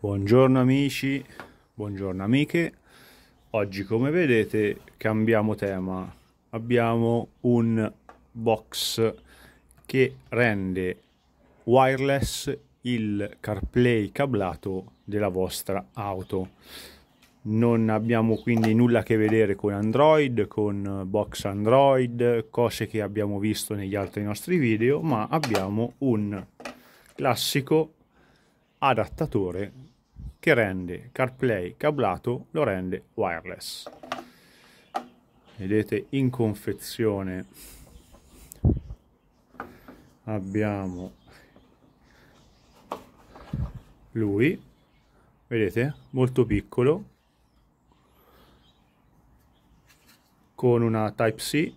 Buongiorno amici, buongiorno amiche. Oggi come vedete cambiamo tema. Abbiamo un box che rende wireless il CarPlay cablato della vostra auto. Non abbiamo quindi nulla a che vedere con Android, con box Android, cose che abbiamo visto negli altri nostri video, ma abbiamo un classico adattatore che rende CarPlay cablato lo rende wireless. Vedete in confezione abbiamo lui, vedete, molto piccolo, con una Type-C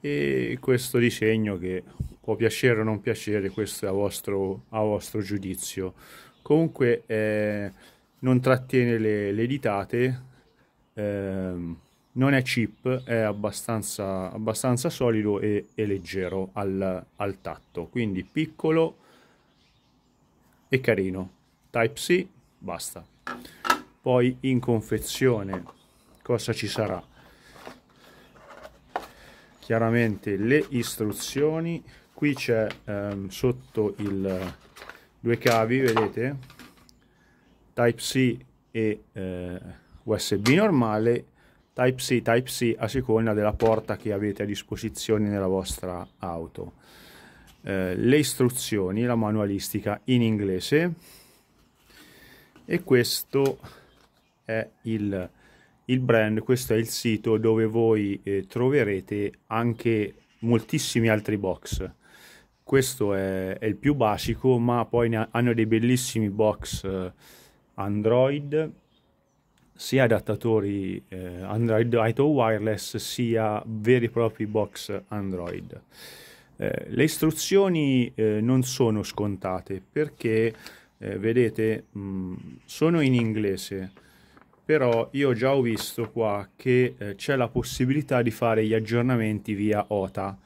e questo disegno che può piacere o non piacere, questo è a vostro, a vostro giudizio comunque eh, non trattiene le, le ditate eh, non è cheap è abbastanza, abbastanza solido e, e leggero al, al tatto quindi piccolo e carino type c basta poi in confezione cosa ci sarà chiaramente le istruzioni qui c'è ehm, sotto il due cavi vedete type c e eh, usb normale type c type c a seconda della porta che avete a disposizione nella vostra auto eh, le istruzioni la manualistica in inglese e questo è il, il brand questo è il sito dove voi eh, troverete anche moltissimi altri box questo è, è il più basico ma poi ha, hanno dei bellissimi box eh, Android sia adattatori eh, Android Auto Wireless sia veri e propri box Android. Eh, le istruzioni eh, non sono scontate perché, eh, vedete, mh, mm, sono in inglese, però io già ho visto qua che eh, c'è la possibilità di fare gli aggiornamenti via OTA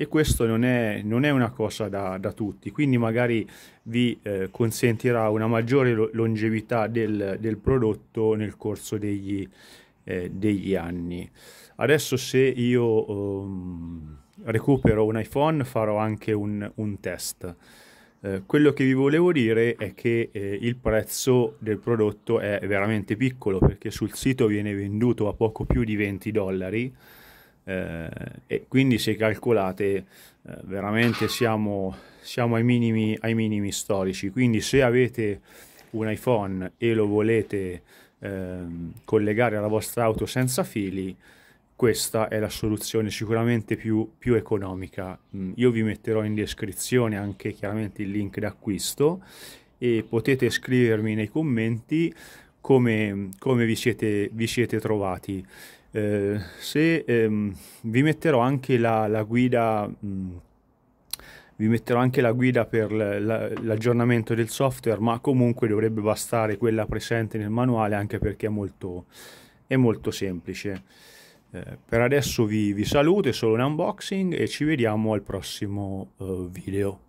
e questo non è, non è una cosa da, da, tutti, quindi magari vi eh, consentirà una maggiore longevità del, del, prodotto nel corso degli, eh, degli anni. Adesso se io um, recupero un iPhone farò anche un, un test. Eh, quello che vi volevo dire è che eh, il prezzo del prodotto è veramente piccolo perché sul sito viene venduto a poco più di 20 dollari eh, e quindi se calcolate eh, veramente siamo, siamo ai, minimi, ai, minimi, storici, quindi se avete un iPhone e lo volete ehm, collegare alla vostra auto senza fili, questa è la soluzione sicuramente più, più, economica. Mm, io vi metterò in descrizione anche chiaramente il link d'acquisto e potete scrivermi nei commenti come, come vi, siete, vi siete trovati. Eh, se ehm, vi metterò anche la, la guida mh, vi metterò anche la guida per l'aggiornamento del software ma comunque dovrebbe bastare quella presente nel manuale anche perché è molto, è molto semplice eh, per adesso vi, vi saluto è solo un unboxing e ci vediamo al prossimo eh, video